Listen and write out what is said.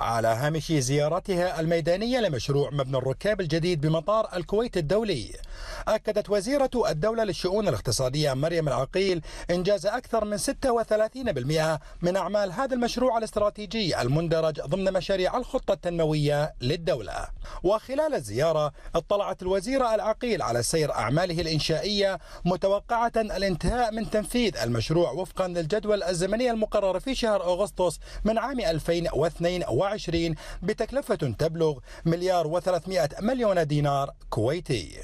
على هامش زيارتها الميدانية لمشروع مبنى الركاب الجديد بمطار الكويت الدولي أكدت وزيرة الدولة للشؤون الاقتصادية مريم العقيل إنجاز أكثر من 36% من أعمال هذا المشروع الاستراتيجي المندرج ضمن مشاريع الخطة التنموية للدولة وخلال الزيارة اطلعت الوزيرة العقيل على سير أعماله الإنشائية متوقعة الانتهاء من تنفيذ المشروع وفقا للجدول الزمني المقرر في شهر أغسطس من عام 2022 2024 بتكلفة تبلغ مليار و300 مليون دينار كويتي